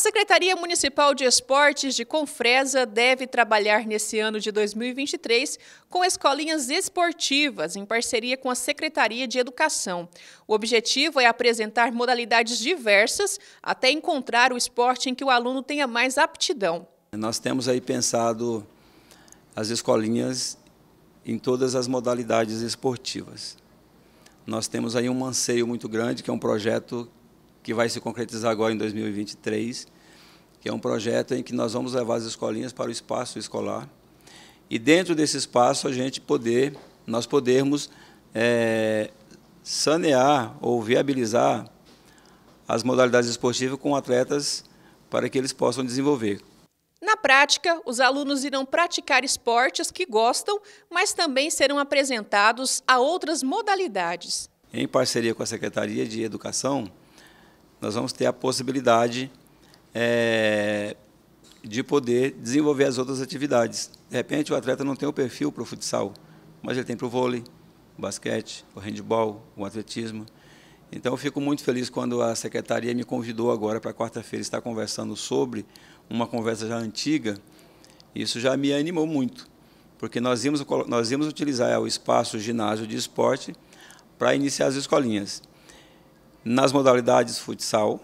A Secretaria Municipal de Esportes de Confresa deve trabalhar nesse ano de 2023 com escolinhas esportivas em parceria com a Secretaria de Educação. O objetivo é apresentar modalidades diversas até encontrar o esporte em que o aluno tenha mais aptidão. Nós temos aí pensado as escolinhas em todas as modalidades esportivas. Nós temos aí um anseio muito grande, que é um projeto que vai se concretizar agora em 2023, que é um projeto em que nós vamos levar as escolinhas para o espaço escolar e dentro desse espaço a gente poder, nós podermos é, sanear ou viabilizar as modalidades esportivas com atletas para que eles possam desenvolver. Na prática, os alunos irão praticar esportes que gostam, mas também serão apresentados a outras modalidades. Em parceria com a Secretaria de Educação, nós vamos ter a possibilidade é, de poder desenvolver as outras atividades. De repente, o atleta não tem o perfil para o futsal, mas ele tem para o vôlei, o basquete, o handball, o atletismo. Então, eu fico muito feliz quando a secretaria me convidou agora para quarta-feira estar conversando sobre uma conversa já antiga. Isso já me animou muito, porque nós íamos, nós íamos utilizar o espaço o ginásio de esporte para iniciar as escolinhas nas modalidades futsal,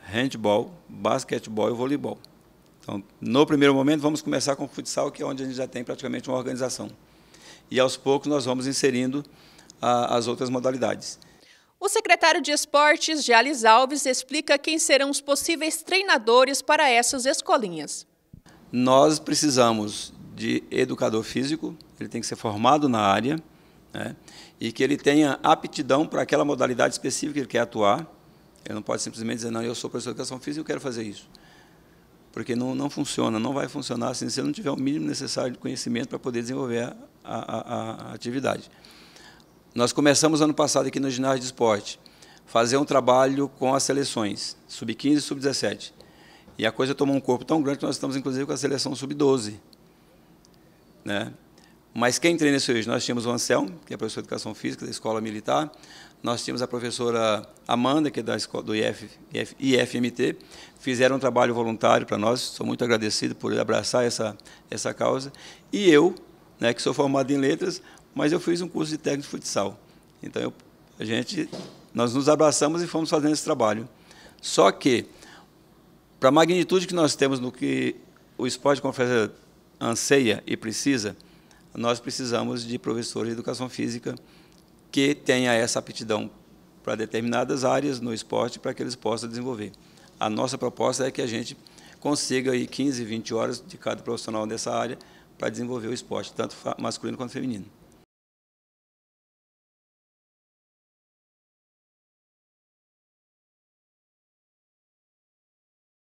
handball, basquetebol e voleibol. Então, no primeiro momento, vamos começar com o futsal, que é onde a gente já tem praticamente uma organização. E aos poucos nós vamos inserindo a, as outras modalidades. O secretário de Esportes, Jales Alves, explica quem serão os possíveis treinadores para essas escolinhas. Nós precisamos de educador físico, ele tem que ser formado na área, né? e que ele tenha aptidão para aquela modalidade específica que ele quer atuar. Ele não pode simplesmente dizer, não, eu sou professor de educação física e eu quero fazer isso. Porque não, não funciona, não vai funcionar se você não tiver o mínimo necessário de conhecimento para poder desenvolver a, a, a, a atividade. Nós começamos ano passado aqui no ginásio de esporte, fazer um trabalho com as seleções, sub-15 e sub-17. E a coisa tomou um corpo tão grande que nós estamos, inclusive, com a seleção sub-12. Né? Mas quem treina isso hoje? Nós tínhamos o Anselmo, que é professor de Educação Física da Escola Militar, nós tínhamos a professora Amanda, que é da escola, do IF, IF, IFMT, fizeram um trabalho voluntário para nós, sou muito agradecido por abraçar essa, essa causa. E eu, né, que sou formado em letras, mas eu fiz um curso de técnico de futsal. Então, eu, a gente, nós nos abraçamos e fomos fazendo esse trabalho. Só que, para a magnitude que nós temos no que o esporte conferência anseia e precisa, nós precisamos de professores de educação física que tenha essa aptidão para determinadas áreas no esporte para que eles possam desenvolver. A nossa proposta é que a gente consiga aí 15, 20 horas de cada profissional dessa área para desenvolver o esporte, tanto masculino quanto feminino.